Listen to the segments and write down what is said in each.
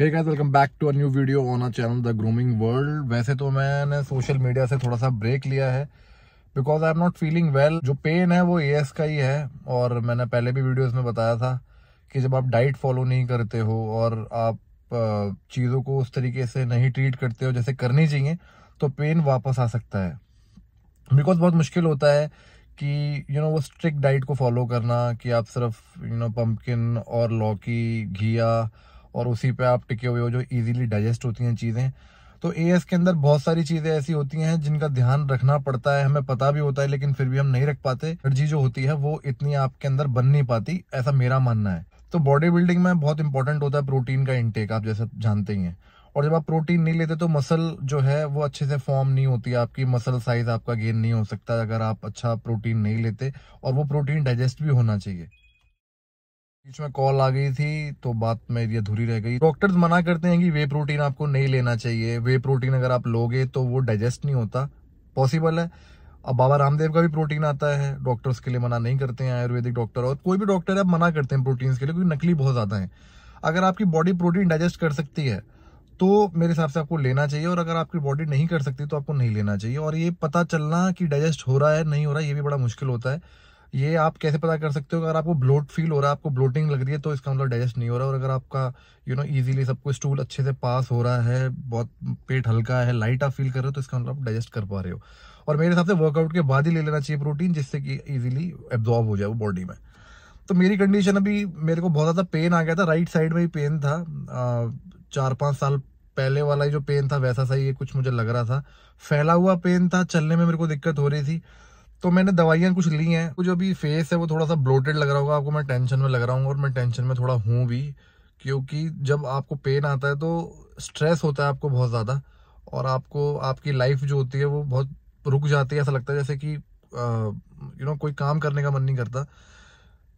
hey guys welcome back to a new video on a channel the grooming world वैसे तो मैंने social media से थोड़ा सा ब्रेक लिया है because I am not feeling well जो पेन है वो ए एस का ही है और मैंने पहले भी वीडियोज में बताया था कि जब आप डाइट फॉलो नहीं करते हो और आप चीज़ों को उस तरीके से नहीं ट्रीट करते हो जैसे करनी चाहिए तो पेन वापस आ सकता है बिकॉज बहुत मुश्किल होता है कि यू you नो know, वो स्ट्रिक्ट डाइट को फॉलो करना कि आप सिर्फ यू नो पम्पकिन और लौकी घिया और उसी पे आप टिके हुए हो जो इजीली डाइजेस्ट होती हैं चीज़ें तो ए के अंदर बहुत सारी चीज़ें ऐसी होती हैं जिनका ध्यान रखना पड़ता है हमें पता भी होता है लेकिन फिर भी हम नहीं रख पाते एनर्जी जो होती है वो इतनी आपके अंदर बन नहीं पाती ऐसा मेरा मानना है तो बॉडी बिल्डिंग में बहुत इंपॉर्टेंट होता है प्रोटीन का इंटेक आप जैसे जानते ही हैं और जब आप प्रोटीन नहीं लेते तो मसल जो है वो अच्छे से फॉर्म नहीं होती आपकी मसल साइज आपका गेन नहीं हो सकता अगर आप अच्छा प्रोटीन नहीं लेते और वो प्रोटीन डाइजेस्ट भी होना चाहिए बीच में कॉल आ गई थी तो बात मेरी अधूरी रह गई डॉक्टर्स मना करते हैं कि वे प्रोटीन आपको नहीं लेना चाहिए वे प्रोटीन अगर आप लोगे तो वो डाइजेस्ट नहीं होता पॉसिबल है अब बाबा रामदेव का भी प्रोटीन आता है डॉक्टर्स के लिए मना नहीं करते हैं आयुर्वेदिक डॉक्टर और कोई भी डॉक्टर आप मना करते हैं प्रोटीन्स के लिए क्योंकि नकली बहुत ज़्यादा है अगर आपकी बॉडी प्रोटीन डाइजेस्ट कर सकती है तो मेरे हिसाब से आपको लेना चाहिए और अगर आपकी बॉडी नहीं कर सकती तो आपको नहीं लेना चाहिए और ये पता चलना कि डाइजेस्ट हो रहा है नहीं हो रहा है ये भी बड़ा मुश्किल होता है ये आप कैसे पता कर सकते हो अगर आपको ब्लोट फील हो रहा है आपको ब्लोटिंग लग रही है तो इसका मतलब डाइजेस्ट नहीं हो रहा और अगर आपका यू नो इजीली सबको स्टूल अच्छे से पास हो रहा है बहुत पेट हल्का है लाइट आप फील कर रहे हो तो इसका मतलब आप डाइजेस्ट कर पा रहे हो और मेरे हिसाब से वर्कआउट के बाद ही ले लेना चाहिए प्रोटीन जिससे कि ईजिली एब्जॉर्ब हो जाए वो बॉडी में तो मेरी कंडीशन अभी मेरे को बहुत ज़्यादा पेन आ गया था राइट साइड में ही पेन था चार पाँच साल पहले वाला ही जो पेन था वैसा सा ये कुछ मुझे लग रहा था फैला हुआ पेन था चलने में मेरे को दिक्कत हो रही थी तो मैंने दवाइयाँ कुछ ली हैं जो अभी फेस है वो थोड़ा सा ब्लोटेड लग रहा होगा आपको मैं टेंशन में लग रहा हूँ और मैं टेंशन में थोड़ा हूँ भी क्योंकि जब आपको पेन आता है तो स्ट्रेस होता है आपको बहुत ज़्यादा और आपको आपकी लाइफ जो होती है वो बहुत रुक जाती है ऐसा लगता है जैसे कि यू नो कोई काम करने का मन नहीं करता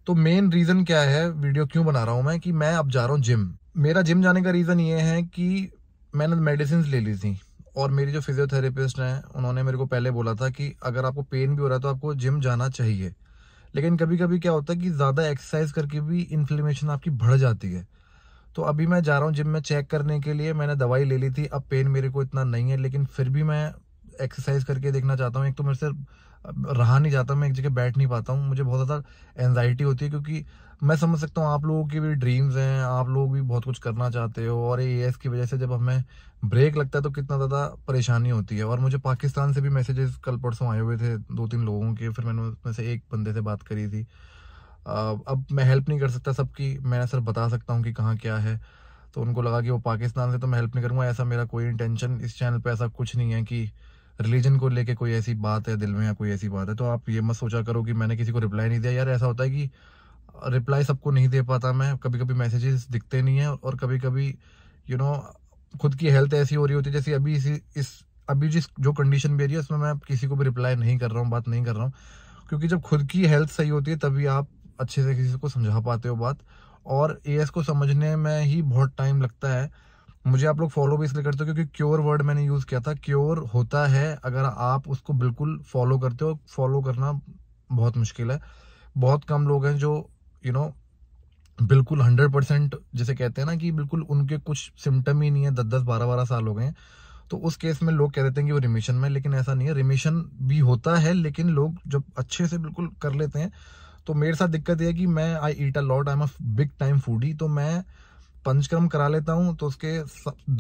तो मेन रीज़न क्या है वीडियो क्यों बना रहा हूँ मैं कि मैं अब जा रहा हूँ जिम मेरा जिम जाने का रीज़न ये है कि मैंने मेडिसिन ले ली थी और मेरी जो फिजियोथेरेपिस्ट हैं उन्होंने मेरे को पहले बोला था कि अगर आपको पेन भी हो रहा है तो आपको जिम जाना चाहिए लेकिन कभी कभी क्या होता है कि ज़्यादा एक्सरसाइज करके भी इन्फ्लेमेशन आपकी बढ़ जाती है तो अभी मैं जा रहा हूँ जिम में चेक करने के लिए मैंने दवाई ले ली थी अब पेन मेरे को इतना नहीं है लेकिन फिर भी मैं एक्सरसाइज करके देखना चाहता हूँ एक तो मेरे से रहा नहीं जाता मैं एक जगह बैठ नहीं पाता हूँ मुझे बहुत ज़्यादा एनजाइटी होती है क्योंकि मैं समझ सकता हूँ आप लोगों के भी ड्रीम्स हैं आप लोग भी बहुत कुछ करना चाहते हो और ए की वजह से जब हमें ब्रेक लगता है तो कितना ज़्यादा परेशानी होती है और मुझे पाकिस्तान से भी मैसेजेस कल परसों आए हुए थे दो तीन लोगों के फिर मैंने उसमें से एक बंदे से बात करी थी अब मैं हेल्प नहीं कर सकता सबकी मैं सर बता सकता हूँ कि कहाँ क्या है तो उनको लगा कि वो पाकिस्तान से तो मैं हेल्प नहीं करूँगा ऐसा मेरा कोई इंटेंशन इस चैनल पर ऐसा कुछ नहीं है कि रिलीजन को लेके कोई ऐसी बात है दिल में या कोई ऐसी बात है तो आप ये मत सोचा करो कि मैंने किसी को रिप्लाई नहीं दिया यार ऐसा होता है कि रिप्लाई सबको नहीं दे पाता मैं कभी कभी मैसेजेस दिखते नहीं है और कभी कभी यू you नो know, खुद की हेल्थ ऐसी हो रही होती है जैसे अभी इसी इस अभी जिस जो कंडीशन में रही है उसमें मैं किसी को भी रिप्लाई नहीं कर रहा हूँ बात नहीं कर रहा हूँ क्योंकि जब खुद की हेल्थ सही होती है तभी आप अच्छे से किसी को समझा पाते हो बात और ए को समझने में ही बहुत टाइम लगता है मुझे आप लोग फॉलो भी इसलिए करते हो क्योंकि क्योर वर्ड मैंने यूज़ किया था क्योर होता है अगर आप उसको बिल्कुल फॉलो करते हो फॉलो करना बहुत मुश्किल है बहुत कम लोग हैं जो यू you नो know, बिल्कुल हंड्रेड परसेंट जिसे कहते हैं ना कि बिल्कुल उनके कुछ सिम्टम ही नहीं है दस दस बारह बारह साल हो गए हैं तो उस केस में लोग कह देते हैं कि वो रिमिशन में लेकिन ऐसा नहीं है रिमिशन भी होता है लेकिन लोग जब अच्छे से बिल्कुल कर लेते हैं तो मेरे साथ दिक्कत यह है कि मैं I eat a lot I am a big time foodie तो मैं पंचकर्म करा लेता हूँ तो उसके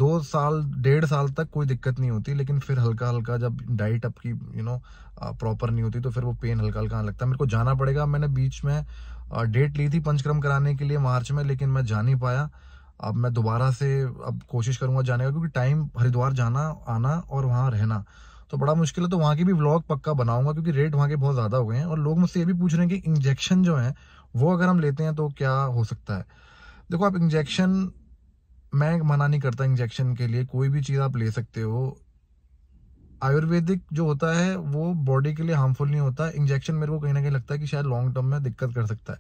दो साल डेढ़ साल तक कोई दिक्कत नहीं होती लेकिन फिर हल्का हल्का जब डाइट आपकी यू नो प्रॉपर नहीं होती तो फिर वो पेन हल्का हल्का लगता है मेरे को जाना पड़ेगा मैंने बीच में डेट ली थी पंचकर्म कराने के लिए मार्च में लेकिन मैं जा नहीं पाया अब मैं दोबारा से अब कोशिश करूंगा जाने का क्योंकि टाइम हरिद्वार जाना आना और वहाँ रहना तो बड़ा मुश्किल है तो वहाँ की भी ब्लॉग पक्का बनाऊंगा क्योंकि रेट वहाँ के बहुत ज़्यादा हो गए हैं और लोग मुझसे ये भी पूछ रहे हैं कि इंजेक्शन जो है वो अगर हम लेते हैं तो क्या हो सकता है देखो आप इंजेक्शन मैं मना नहीं करता इंजेक्शन के लिए कोई भी चीज़ आप ले सकते हो आयुर्वेदिक जो होता है वो बॉडी के लिए हार्मफुल नहीं होता इंजेक्शन मेरे को कहीं ना कहीं लगता है कि शायद लॉन्ग टर्म में दिक्कत कर सकता है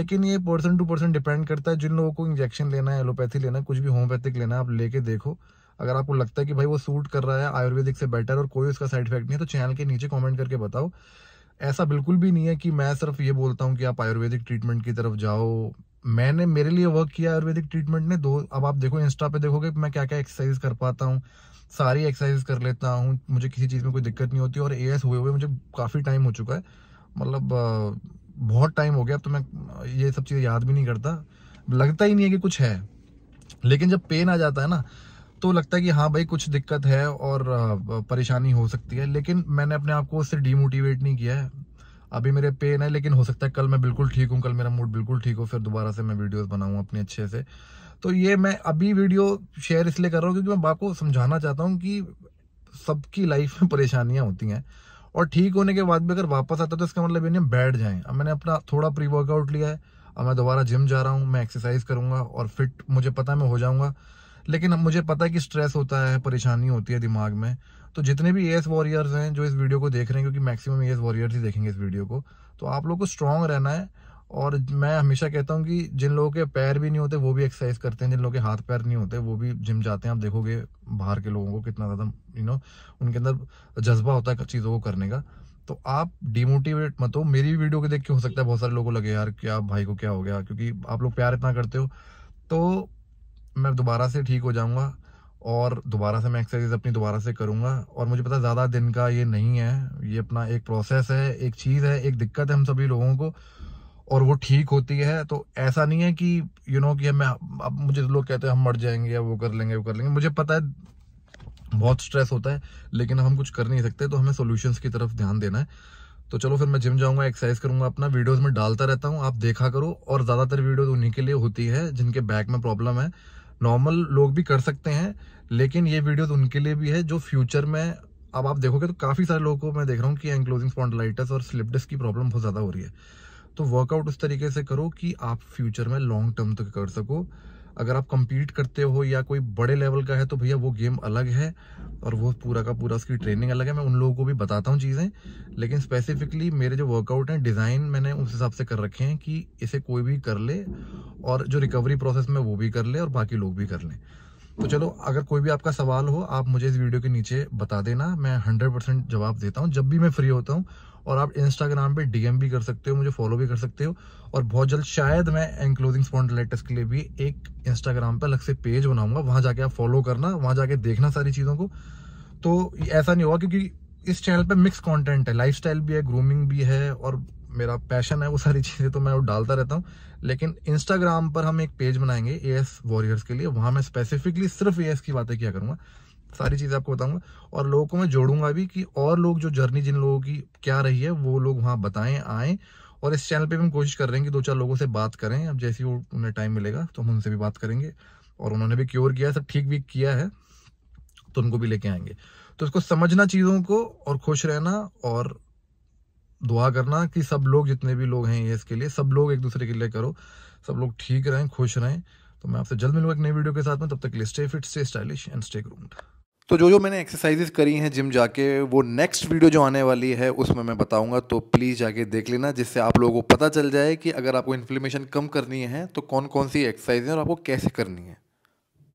लेकिन ये पर्सन टू पर्सन डिपेंड करता है जिन लोगों को इंजेक्शन लेना है एलोपैथी लेना है कुछ भी होम्योपैथिक लेना है आप लेके देखो अगर आपको लगता है कि भाई वो सूट कर रहा है आयुर्वेदिक से बेटर और कोई उसका साइड इफेक्ट नहीं है तो चैनल के नीचे कॉमेंट करके बताओ ऐसा बिल्कुल भी नहीं है कि मैं सिर्फ ये बोलता हूँ कि आप आयुर्वेदिक ट्रीटमेंट की तरफ जाओ मैंने मेरे लिए वर्क किया आयुर्वेदिक ट्रीटमेंट ने दो अब आप देखो इंस्टा पे देखोगे मैं क्या क्या एक्सरसाइज कर पाता हूँ सारी एक्सरसाइज कर लेता हूँ मुझे किसी चीज़ में कोई दिक्कत नहीं होती और ए हुए हुए मुझे काफ़ी टाइम हो चुका है मतलब बहुत टाइम हो गया अब तो मैं ये सब चीज़ें याद भी नहीं करता लगता ही नहीं है कि कुछ है लेकिन जब पेन आ जाता है ना तो लगता है कि हाँ भाई कुछ दिक्कत है और परेशानी हो सकती है लेकिन मैंने अपने आप को उससे डीमोटिवेट नहीं किया है अभी मेरे पेन है लेकिन हो सकता है कल मैं बिल्कुल ठीक हूँ कल मेरा मूड बिल्कुल ठीक हो फिर दोबारा से मैं वीडियोस बनाऊँ अपने अच्छे से तो ये मैं अभी वीडियो शेयर इसलिए कर रहा हूँ क्योंकि मैं बाप को समझाना चाहता हूँ कि सबकी लाइफ में परेशानियाँ होती हैं और ठीक होने के बाद भी अगर वापस आता है तो इसका मतलब ये नहीं बैठ जाए अब मैंने अपना थोड़ा प्री वर्कआउट लिया है अब मैं दोबारा जिम जा रहा हूँ मैं एक्सरसाइज करूँगा और फिट मुझे पता है मैं हो जाऊँगा लेकिन अब मुझे पता है कि स्ट्रेस होता है परेशानी होती है दिमाग में तो जितने भी एस वॉरियर्स हैं जो इस वीडियो को देख रहे हैं क्योंकि मैक्सिमम एस वॉरियर्स ही देखेंगे इस वीडियो को तो आप लोग को स्ट्रांग रहना है और मैं हमेशा कहता हूँ कि जिन लोगों के पैर भी नहीं होते वो भी एक्सरसाइज करते हैं जिन लोगों के हाथ पैर नहीं होते वो भी जिम जाते हैं आप देखोगे बाहर के लोगों को कितना ज़्यादा यू नो उनके अंदर जज्बा होता है चीज़ों को करने का तो आप डिमोटिवेट मत हो मेरी वीडियो को देख के हो सकता है बहुत सारे लोगों को लगे यार क्या भाई को क्या हो गया क्योंकि आप लोग प्यार इतना करते हो तो मैं दोबारा से ठीक हो जाऊँगा और दोबारा से मैं एक्सरसाइज अपनी दोबारा से करूँगा और मुझे पता ज़्यादा दिन का ये नहीं है ये अपना एक प्रोसेस है एक चीज़ है एक दिक्कत है हम सभी लोगों को और वो ठीक होती है तो ऐसा नहीं है कि यू नो कि मैं अब मुझे लोग कहते हैं हम मर जाएंगे या वो कर लेंगे वो कर लेंगे मुझे पता है बहुत स्ट्रेस होता है लेकिन हम कुछ कर नहीं सकते तो हमें सोल्यूशंस की तरफ ध्यान देना है तो चलो फिर मैं जिम जाऊंगा एक्सरसाइज करूंगा अपना वीडियोस में डालता रहता हूँ आप देखा करो और ज़्यादातर वीडियोस उन्हीं के लिए होती है जिनके बैक में प्रॉब्लम है नॉर्मल लोग भी कर सकते हैं लेकिन ये वीडियो तो उनके लिए भी है जो फ्यूचर में अब आप देखोगे तो काफ़ी सारे लोगों को मैं देख रहा हूँ कि एंक्लोजिंग स्पॉन्डलाइटिस और डिस्क की प्रॉब्लम बहुत ज़्यादा हो रही है तो वर्कआउट उस तरीके से करो कि आप फ्यूचर में लॉन्ग टर्म तक कर सको अगर आप कंपीट करते हो या कोई बड़े लेवल का है तो भैया वो गेम अलग है और वो पूरा का पूरा उसकी ट्रेनिंग अलग है मैं उन लोगों को भी बताता हूँ चीज़ें लेकिन स्पेसिफिकली मेरे जो वर्कआउट हैं डिज़ाइन मैंने उस हिसाब से कर रखे हैं कि इसे कोई भी कर ले और जो रिकवरी प्रोसेस में वो भी कर ले और बाकी लोग भी कर लें तो चलो अगर कोई भी आपका सवाल हो आप मुझे इस वीडियो के नीचे बता देना मैं हंड्रेड परसेंट जवाब देता हूँ जब भी मैं फ्री होता हूँ और आप इंस्टाग्राम पे डीएम भी कर सकते हो मुझे फॉलो भी कर सकते हो और बहुत जल्द शायद मैं एनक्लोजिंग लेटेस्ट के लिए भी एक इंस्टाग्राम पर अलग से पेज बनाऊंगा वहां जाके आप फॉलो करना वहां जाके देखना सारी चीज़ों को तो ऐसा नहीं होगा क्योंकि इस चैनल पर मिक्स कॉन्टेंट है लाइफ भी है ग्रूमिंग भी है और मेरा पैशन है वो सारी चीज़ें तो मैं वो डालता रहता हूँ लेकिन इंस्टाग्राम पर हम एक पेज बनाएंगे ए एस वॉरियर्स के लिए वहाँ मैं स्पेसिफिकली सिर्फ ए एस की बातें किया करूँगा सारी चीज़ें आपको बताऊंगा और लोगों को मैं जोड़ूंगा भी कि और लोग जो जर्नी जिन लोगों की क्या रही है वो लोग वहाँ बताएं आएँ और इस चैनल पर भी हम कोशिश कर रहे हैं कि दो चार लोगों से बात करें अब जैसे वो उन्हें टाइम मिलेगा तो हम उनसे भी बात करेंगे और उन्होंने भी क्योर किया है सब ठीक भी किया है तो उनको भी लेके आएंगे तो इसको समझना चीज़ों को और खुश रहना और दुआ करना कि सब लोग जितने भी लोग हैं ये इसके लिए सब लोग एक दूसरे के लिए करो सब लोग ठीक रहें खुश रहें तो मैं आपसे जल्द मिलूंगा एक नई वीडियो के साथ में तब तक stay fit stay stylish and stay groomed तो जो जो मैंने एक्सरसाइजेस करी हैं जिम जाके वो नेक्स्ट वीडियो जो आने वाली है उसमें मैं बताऊंगा तो प्लीज़ जाके देख लेना जिससे आप लोगों को पता चल जाए कि अगर आपको इन्फ्लेमेशन कम करनी है तो कौन कौन सी एक्सरसाइज है और आपको कैसे करनी है